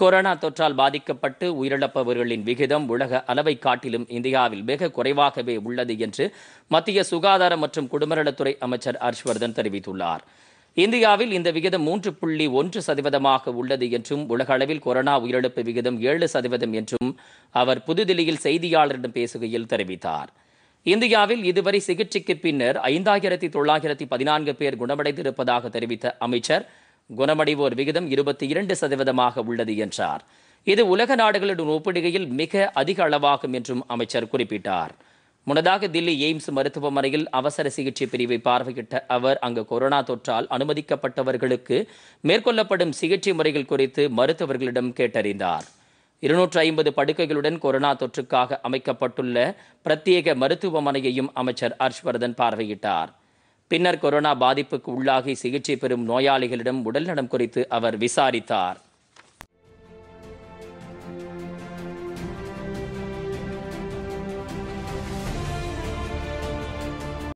corona தொற்றால் பாதிக்கப்பட்டு உயிரிழப்பவர்களின் விகிதம் உலக அளவை காட்டிலும் இந்தியாவில் மிக குறைவாகவே உள்ளது என்று மத்திய சுகாதார மற்றும் குடும்பநலத்துறை அமைச்சர் ஹர்ஷ்வர்தன் தெரிவித்துள்ளார் இந்தியாவில் இந்த விகிதம் மூன்று புள்ளி ஒன்று சதவீதமாக உள்ளது என்றும் உலக அளவில் கொரோனா உயிரிழப்பு விகிதம் ஏழு சதவீதம் என்றும் அவர் புதுதில்லியில் செய்தியாளரிடம் பேசுகையில் தெரிவித்தார் இந்தியாவில் இதுவரை சிகிச்சைக்கு பின்னர் ஐந்தாயிரத்தி தொள்ளாயிரத்தி பதினான்கு பேர் குணமடைந்திருப்பதாக தெரிவித்த அமைச்சர் குணமடைவோர் விகிதம் இருபத்தி இரண்டு சதவீதமாக உள்ளது என்றார் இது உலக நாடுகளுடன் ஒப்பிடுகையில் மிக அதிக அளவாகும் என்றும் அமைச்சர் குறிப்பிட்டார் முன்னதாக தில்லி எய்ம்ஸ் மருத்துவமனையில் அவசர சிகிச்சை பிரிவை பார்வையிட்ட அவர் அங்கு கொரோனா தொற்றால் அனுமதிக்கப்பட்டவர்களுக்கு மேற்கொள்ளப்படும் சிகிச்சை முறைகள் குறித்து மருத்துவர்களிடம் கேட்டறிந்தார் இருநூற்று ஐம்பது படுக்கைகளுடன் கொரோனா தொற்றுக்காக அமைக்கப்பட்டுள்ள பிரத்யேக மருத்துவமனையையும் அமைச்சர் ஹர்ஷ்வர்தன் பார்வையிட்டார் பின்னர் கொரோனா பாதிப்புக்கு உள்ளாகி சிகிச்சை பெறும் நோயாளிகளிடம் உடல்நலம் குறித்து அவர் விசாரித்தார்